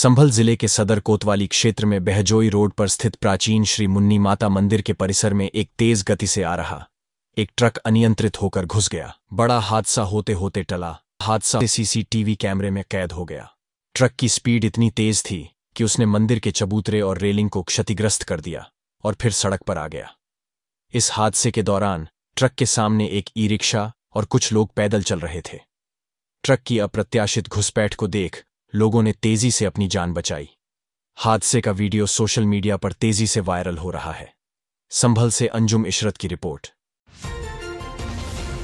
संभल जिले के सदर कोतवाली क्षेत्र में बहजोई रोड पर स्थित प्राचीन श्री मुन्नी माता मंदिर के परिसर में एक तेज गति से आ रहा एक ट्रक अनियंत्रित होकर घुस गया बड़ा हादसा होते होते टला हादसा सीसीटीवी कैमरे में कैद हो गया ट्रक की स्पीड इतनी तेज थी कि उसने मंदिर के चबूतरे और रेलिंग को क्षतिग्रस्त कर दिया और फिर सड़क पर आ गया इस हादसे के दौरान ट्रक के सामने एक ई रिक्शा और कुछ लोग पैदल चल रहे थे ट्रक की अप्रत्याशित घुसपैठ को देख लोगों ने तेजी से अपनी जान बचाई हादसे का वीडियो सोशल मीडिया पर तेजी से वायरल हो रहा है संभल से अंजुम इशरत की रिपोर्ट